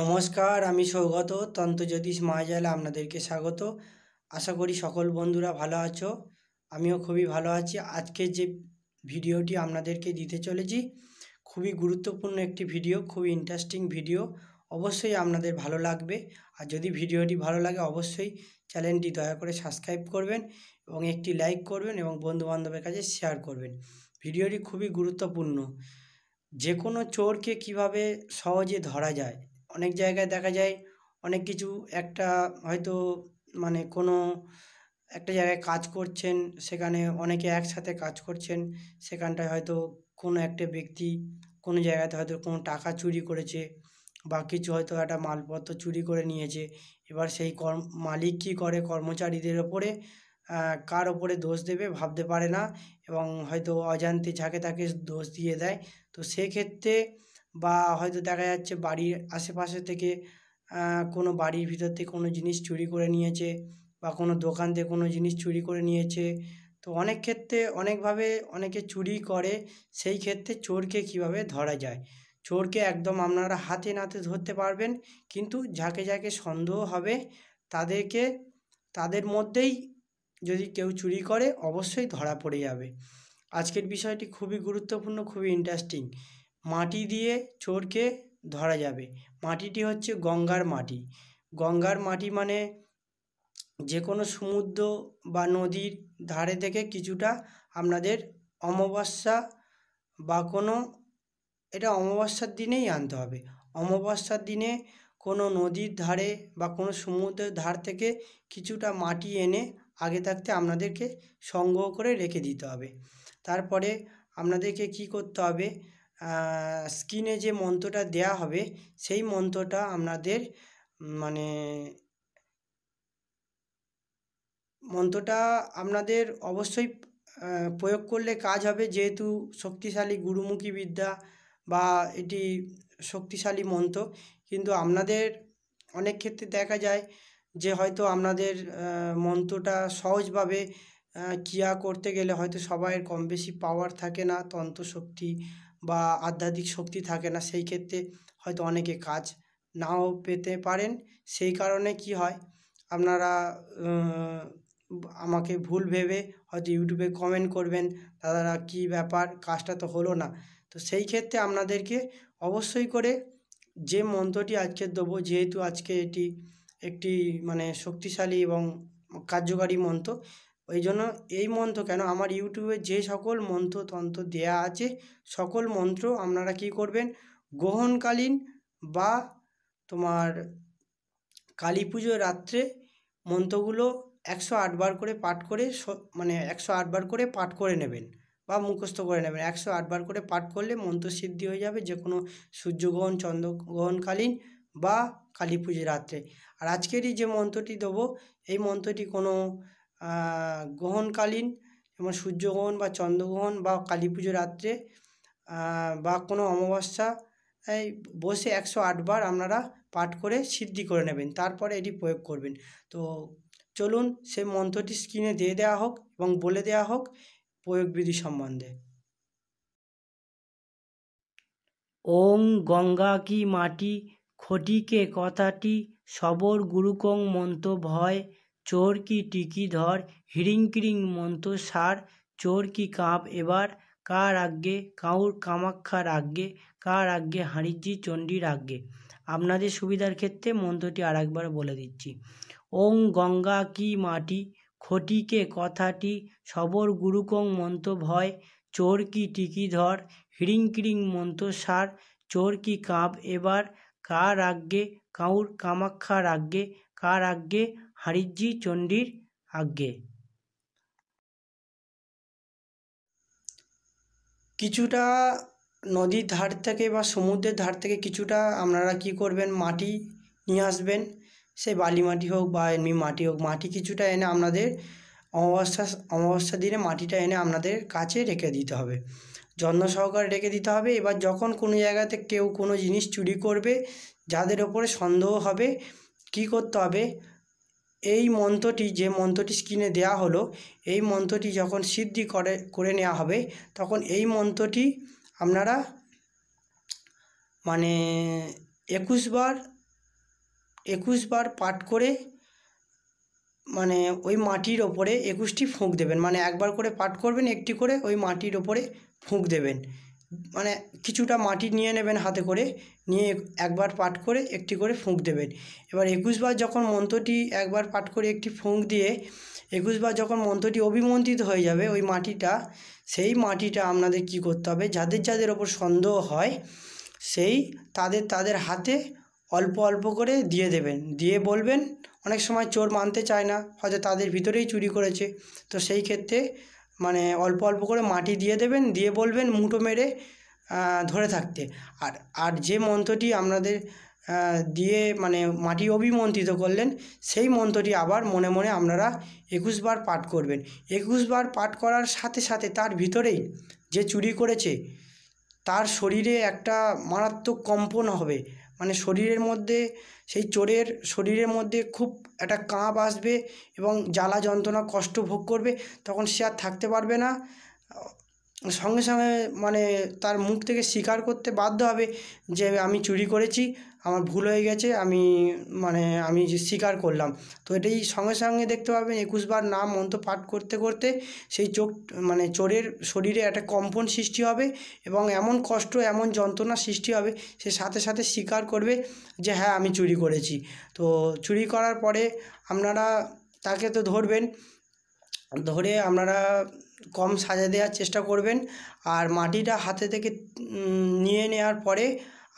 নমস্কার আমি সৌগত তন্ত্রজ্যোতিষ মায়াজালে আপনাদেরকে স্বাগত আশা করি সকল বন্ধুরা ভালো আছো আমিও খুবই ভালো আছি আজকের যে ভিডিওটি আপনাদেরকে দিতে চলেছি খুবই গুরুত্বপূর্ণ একটি ভিডিও খুবই ইন্টারেস্টিং ভিডিও অবশ্যই আপনাদের ভালো লাগবে আর যদি ভিডিওটি ভালো লাগে অবশ্যই চ্যানেলটি দয়া করে সাবস্ক্রাইব করবেন এবং একটি লাইক করবেন এবং বন্ধুবান্ধবের কাছে শেয়ার করবেন ভিডিওটি খুবই গুরুত্বপূর্ণ যে কোনো চোরকে কিভাবে সহজে ধরা যায় অনেক জায়গায় দেখা যায় অনেক কিছু একটা হয়তো মানে কোনো একটা জায়গায় কাজ করছেন সেখানে অনেকে একসাথে কাজ করছেন সেখানটায় হয়তো কোনো একটা ব্যক্তি কোনো জায়গাতে হয়তো কোনো টাকা চুরি করেছে বা কিছু হয়তো একটা মালপত্র চুরি করে নিয়েছে এবার সেই কর্ম মালিক কী করে কর্মচারীদের ওপরে কার ওপরে দোষ দেবে ভাবতে পারে না এবং হয়তো অজান্তে ঝাঁকে তাকে দোষ দিয়ে দেয় তো সেক্ষেত্রে বা হয়তো দেখা যাচ্ছে বাড়ির আশেপাশে থেকে কোনো বাড়ির ভিতর থেকে কোনো জিনিস চুরি করে নিয়েছে বা কোনো দোকান থেকে কোনো জিনিস চুরি করে নিয়েছে তো অনেক ক্ষেত্রে অনেকভাবে অনেকে চুরি করে সেই ক্ষেত্রে চোরকে কিভাবে ধরা যায় চোরকে একদম আপনারা হাতে নাতে ধরতে পারবেন কিন্তু যাকে যাকে সন্দেহ হবে তাদেরকে তাদের মধ্যেই যদি কেউ চুরি করে অবশ্যই ধরা পড়ে যাবে আজকের বিষয়টি খুবই গুরুত্বপূর্ণ খুবই ইন্টারেস্টিং মাটি দিয়ে চোরকে ধরা যাবে মাটিটি হচ্ছে গঙ্গার মাটি গঙ্গার মাটি মানে যে কোনো সমুদ্র বা নদীর ধারে থেকে কিছুটা আপনাদের অমাবস্যা বা কোনো এটা অমাবস্যার দিনেই আনতে হবে অমাবস্যার দিনে কোনো নদীর ধারে বা কোনো সমুদ্রের ধার থেকে কিছুটা মাটি এনে আগে থাকতে আপনাদেরকে সংগ্রহ করে রেখে দিতে হবে তারপরে আপনাদেরকে কি করতে হবে স্ক্রিনে যে মন্ত্রটা দেয়া হবে সেই মন্ত্রটা আপনাদের মানে মন্ত্রটা আপনাদের অবশ্যই প্রয়োগ করলে কাজ হবে যেহেতু শক্তিশালী গুরুমুখী বিদ্যা বা এটি শক্তিশালী মন্ত্র কিন্তু আপনাদের অনেক ক্ষেত্রে দেখা যায় যে হয়তো আপনাদের মন্ত্রটা সহজভাবে ক্রিয়া করতে গেলে হয়তো সবাইয়ের কম বেশি পাওয়ার থাকে না শক্তি বা আধ্যাত্মিক শক্তি থাকে না সেই ক্ষেত্রে হয়তো অনেকে কাজ নাও পেতে পারেন সেই কারণে কি হয় আপনারা আমাকে ভুল ভেবে হয়তো ইউটিউবে কমেন্ট করবেন দাদারা কি ব্যাপার কাজটা তো হলো না তো সেই ক্ষেত্রে আপনাদেরকে অবশ্যই করে যে মন্ত্রটি আজকে দেবো যেহেতু আজকে এটি একটি মানে শক্তিশালী এবং কার্যকারী মন্ত্র ওই জন্য এই মন্ত্র কেন আমার ইউটিউবে যে সকল মন্ত্র তন্ত্র দেয়া আছে সকল মন্ত্র আপনারা কি করবেন গ্রহণকালীন বা তোমার কালী পুজোর রাত্রে মন্ত্রগুলো একশো আটবার করে পাঠ করে মানে একশো আটবার করে পাঠ করে নেবেন বা মুখস্থ করে নেবেন একশো আটবার করে পাঠ করলে মন্ত্র সিদ্ধি হয়ে যাবে যে কোনো সূর্যগ্রহণ চন্দ্রগ্রহণকালীন বা কালী পুজোর রাত্রে আর আজকেরই যে মন্ত্রটি দেবো এই মন্ত্রটি কোনো গ্রহণকালীন যেমন সূর্যগ্রহণ বা চন্দ্রগ্রহণ বা কালী পুজো রাত্রে বা কোনো অমাবস্যা এই বসে একশো আটবার আপনারা পাঠ করে সিদ্ধি করে নেবেন তারপরে এটি প্রয়োগ করবেন তো চলুন সেই মন্ত্রটি স্ক্রিনে দিয়ে দেওয়া হোক এবং বলে দেওয়া হোক প্রয়োগবিধি সম্বন্ধে ওং গঙ্গা কি মাটি খটিকে কথাটি সবর গুরুকং মন্ত্র ভয় চোর কি টিকি ধর হিড়িং কিরিং মন্ত সার চোর কি কাঁপ এবার কার আজ্ঞে কাউর কামাক্ষার আজ্ঞে কার আজ্ঞে হাঁড়িজি চণ্ডীর আজ্ঞে আপনাদের সুবিধার ক্ষেত্রে মন্ত্রটি একবার বলে দিচ্ছি ওং গঙ্গা কি মাটি খটিকে কথাটি সবর গুরুকং মন্ত ভয় চোর কি টিকি ধর হিড়িং কিরিং মন্ত সার চোর কি কাঁপ এবার কার আজ্ঞে কাউর কামাক্ষার আজ্ঞে কার আজ্ঞে হারিজি চণ্ডীর আজ্ঞে কিছুটা নদীর ধার থেকে বা সমুদ্রের ধার থেকে কিছুটা আপনারা কি করবেন মাটি নিয়ে আসবেন সে বালি মাটি হোক বা এমনি মাটি হোক মাটি কিছুটা এনে আপনাদের অমাবস্যা অমাবস্যা দিনে মাটিটা এনে আপনাদের কাছে রেখে দিতে হবে যত্ন সহকারে রেখে দিতে হবে এবার যখন কোনো জায়গাতে কেউ কোনো জিনিস চুরি করবে যাদের ওপরে সন্দেহ হবে কি করতে হবে এই মন্ত্রটি যে মন্ত্রটি স্ক্রিনে দেওয়া হলো এই মন্ত্রটি যখন সিদ্ধি করে করে নেওয়া হবে তখন এই মন্ত্রটি আপনারা মানে একুশ বার একুশ বার পাঠ করে মানে ওই মাটির ওপরে একুশটি ফুঁক দেবেন মানে একবার করে পাঠ করবেন একটি করে ওই মাটির ওপরে ফুঁক দেবেন মানে কিছুটা মাটি নিয়ে নেবেন হাতে করে নিয়ে একবার পাট করে একটি করে ফুঁক দেবেন এবার একুশবার যখন মন্ত্রটি একবার পাট করে একটি ফুঁক দিয়ে একুশবার যখন মন্ত্রটি অভিমন্ত্রিত হয়ে যাবে ওই মাটিটা সেই মাটিটা আপনাদের কি করতে হবে যাদের যাদের ওপর সন্দেহ হয় সেই তাদের তাদের হাতে অল্প অল্প করে দিয়ে দেবেন দিয়ে বলবেন অনেক সময় চোর মানতে চায় না হয়তো তাদের ভিতরেই চুরি করেছে তো সেই ক্ষেত্রে মানে অল্প অল্প করে মাটি দিয়ে দেবেন দিয়ে বলবেন মুঠো মেরে ধরে থাকতে আর আর যে মন্ত্রটি আপনাদের দিয়ে মানে মাটি অভিমন্ত্রিত করলেন সেই মন্ত্রটি আবার মনে মনে আপনারা একুশবার পাঠ করবেন একুশবার পাঠ করার সাথে সাথে তার ভিতরেই যে চুরি করেছে তার শরীরে একটা মারাত্মক কম্পন হবে মানে শরীরের মধ্যে সেই চোরের শরীরের মধ্যে খুব একটা কাঁপ আসবে এবং জ্বালা যন্ত্রণা কষ্ট ভোগ করবে তখন সে আর থাকতে পারবে না সঙ্গে সঙ্গে মানে তার মুখ থেকে স্বীকার করতে বাধ্য হবে যে আমি চুরি করেছি আমার ভুল হয়ে গেছে আমি মানে আমি স্বীকার করলাম তো এটাই সঙ্গে সঙ্গে দেখতে পাবেন একুশবার নাম মন্ত্র পাঠ করতে করতে সেই চোখ মানে চোরের শরীরে একটা কম্পন সৃষ্টি হবে এবং এমন কষ্ট এমন যন্ত্রণা সৃষ্টি হবে সে সাথে সাথে স্বীকার করবে যে হ্যাঁ আমি চুরি করেছি তো চুরি করার পরে আপনারা তাকে তো ধরবেন ধরে আপনারা কম সাজা দেওয়ার চেষ্টা করবেন আর মাটিটা হাতে থেকে নিয়ে নেওয়ার পরে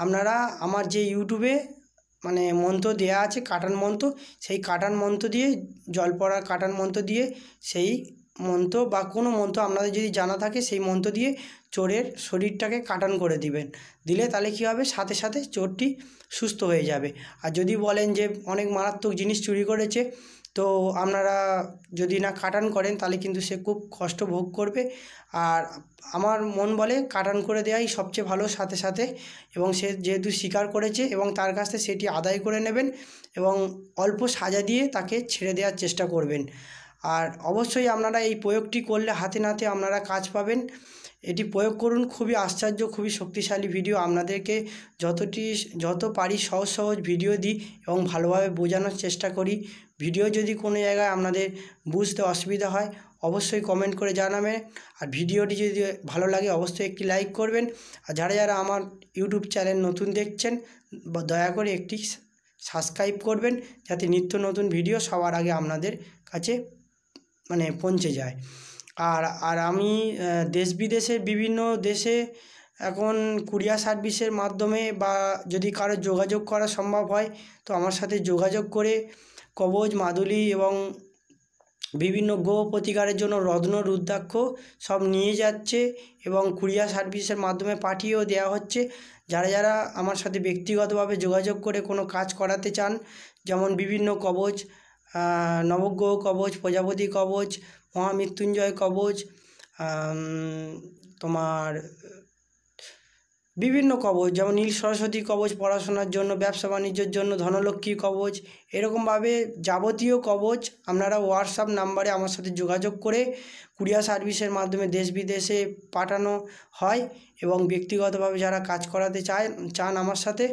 আপনারা আমার যে ইউটিউবে মানে মন্ত্র দেয়া আছে কাটান মন্ত্র সেই কাটান মন্ত্র দিয়ে জল পড়ার কাটান মন্ত্র দিয়ে সেই মন্ত্র বা কোনো মন্ত্র আপনাদের যদি জানা থাকে সেই মন্ত্র দিয়ে চোরের শরীরটাকে কাটান করে দিবেন দিলে তাহলে কী হবে সাথে সাথে চোরটি সুস্থ হয়ে যাবে আর যদি বলেন যে অনেক মারাত্মক জিনিস চুরি করেছে তো আপনারা যদি না কাটান করেন তাহলে কিন্তু সে খুব কষ্ট ভোগ করবে আর আমার মন বলে কাটান করে দেওয়াই সবচেয়ে ভালো সাথে সাথে এবং সে যেহেতু স্বীকার করেছে এবং তার কাছ থেকে সেটি আদায় করে নেবেন এবং অল্প সাজা দিয়ে তাকে ছেড়ে দেওয়ার চেষ্টা করবেন আর অবশ্যই আপনারা এই প্রয়োগটি করলে হাতে নাতে আপনারা কাজ পাবেন এটি প্রয়োগ করুন খুবই আশ্চর্য খুবই শক্তিশালী ভিডিও আপনাদেরকে যতটি যত পারি সহজ সহজ ভিডিও দিই এবং ভালোভাবে বোঝানোর চেষ্টা করি ভিডিও যদি কোনো জায়গায় আপনাদের বুঝতে অসুবিধা হয় অবশ্যই কমেন্ট করে জানাবেন আর ভিডিওটি যদি ভালো লাগে অবশ্যই একটি লাইক করবেন আর যারা যারা আমার ইউটিউব চ্যানেল নতুন দেখছেন দয়া করে একটি সাবস্ক্রাইব করবেন যাতে নিত্য নতুন ভিডিও সবার আগে আপনাদের কাছে মানে পৌঁছে যায় আর আর আমি দেশ বিদেশের বিভিন্ন দেশে এখন কুরিয়ার সার্ভিসের মাধ্যমে বা যদি কারোর যোগাযোগ করা সম্ভব হয় তো আমার সাথে যোগাযোগ করে কবজ মাদুলি এবং বিভিন্ন গো প্রতিকারের জন্য রত্ন রুদ্রাক্ষ সব নিয়ে যাচ্ছে এবং কুরিয়ার সার্ভিসের মাধ্যমে পাঠিয়েও দেওয়া হচ্ছে যারা যারা আমার সাথে ব্যক্তিগতভাবে যোগাযোগ করে কোনো কাজ করাতে চান যেমন বিভিন্ন কবচ নবগ্রহ কবচ প্রজাপতি কবচ মহামৃত্যুঞ্জয় কবচ তোমার বিভিন্ন কবচ যেমন নীল সরস্বতী কবচ পড়াশোনার জন্য ব্যবসা বাণিজ্যের জন্য ধনলক্ষ্মী কবচ এরকমভাবে যাবতীয় কবচ আপনারা হোয়াটসঅ্যাপ নাম্বারে আমার সাথে যোগাযোগ করে কুরিয়া সার্ভিসের মাধ্যমে দেশ বিদেশে পাঠানো হয় এবং ব্যক্তিগতভাবে যারা কাজ করাতে চায় চান আমার সাথে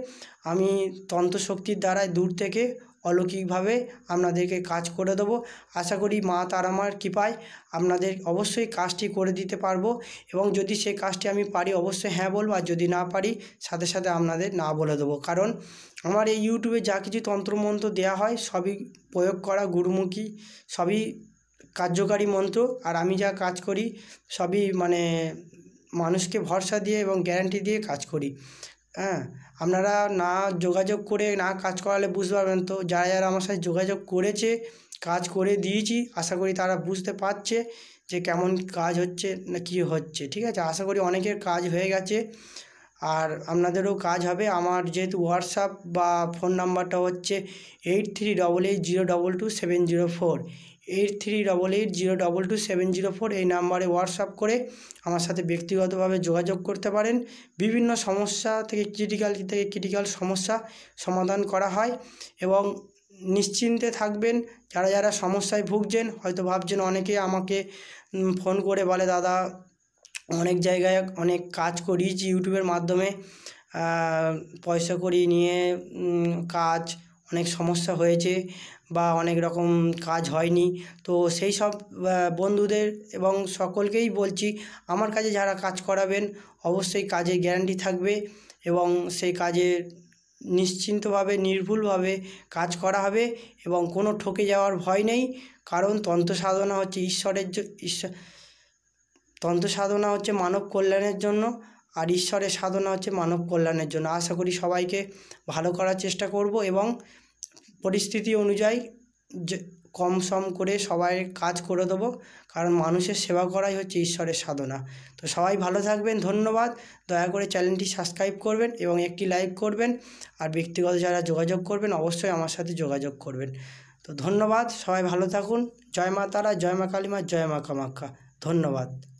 আমি তন্ত্রশক্তির দ্বারাই দূর থেকে অলৌকিকভাবে আপনাদেরকে কাজ করে দেবো আশা করি মা তারামার কৃপায় আপনাদের অবশ্যই কাজটি করে দিতে পারবো এবং যদি সেই কাজটি আমি পারি অবশ্যই হ্যাঁ বলবো আর যদি না পারি সাথে সাথে আপনাদের না বলে দেবো কারণ আমার এই ইউটিউবে যা কিছু তন্ত্রমন্ত্র দেয়া হয় সবই প্রয়োগ করা গুরুমুখী সবই কার্যকারী মন্ত্র আর আমি যা কাজ করি সবই মানে মানুষকে ভরসা দিয়ে এবং গ্যারান্টি দিয়ে কাজ করি হ্যাঁ আপনারা না যোগাযোগ করে না কাজ করালে বুঝতে পারবেন তো যারা যারা আমার সাথে যোগাযোগ করেছে কাজ করে দিয়েছি আশা করি তারা বুঝতে পারছে যে কেমন কাজ হচ্ছে না কী হচ্ছে ঠিক আছে আশা করি অনেকের কাজ হয়ে গেছে আর আপনাদেরও কাজ হবে আমার যেহেতু হোয়াটসঅ্যাপ বা ফোন নাম্বারটা হচ্ছে eight three double eight zero double two seven zero four eight three double eight zero double two seven zero four এই নাম্বারে হোয়াটসঅ্যাপ করে আমার সাথে ব্যক্তিগতভাবে যোগাযোগ করতে পারেন বিভিন্ন সমস্যা থেকে ক্রিটিক্যাল থেকে ক্রিটিক্যাল সমস্যা সমাধান করা হয় এবং নিশ্চিন্তে থাকবেন যারা যারা সমস্যায় ভুগছেন হয়তো ভাবছেন অনেকে আমাকে ফোন করে বলে দাদা অনেক জায়গায় অনেক কাজ করিয়েছি ইউটিউবের মাধ্যমে পয়সা করি নিয়ে কাজ অনেক সমস্যা হয়েছে বা অনেক রকম কাজ হয়নি তো সেই সব বন্ধুদের এবং সকলকেই বলছি আমার কাছে যারা কাজ করাবেন অবশ্যই কাজের গ্যারান্টি থাকবে এবং সেই কাজে নিশ্চিন্তভাবে নির্ভুলভাবে কাজ করা হবে এবং কোনো ঠকে যাওয়ার ভয় নেই কারণ তন্ত্র সাধনা হচ্ছে ঈশ্বরের ঈশ্বর তন্ত্র সাধনা হচ্ছে মানব কল্যাণের জন্য আর ঈশ্বরের সাধনা হচ্ছে মানব কল্যাণের জন্য আশা করি সবাইকে ভালো করার চেষ্টা করব এবং পরিস্থিতি অনুযায়ী কম সম করে সবাই কাজ করে দেবো কারণ মানুষের সেবা করাই হচ্ছে ঈশ্বরের সাধনা তো সবাই ভালো থাকবেন ধন্যবাদ দয়া করে চ্যানেলটি সাবস্ক্রাইব করবেন এবং একটি লাইক করবেন আর ব্যক্তিগত যারা যোগাযোগ করবেন অবশ্যই আমার সাথে যোগাযোগ করবেন তো ধন্যবাদ সবাই ভালো থাকুন জয় মা তারা জয় মা কালী মা জয় মা কামাক্ষা ধন্যবাদ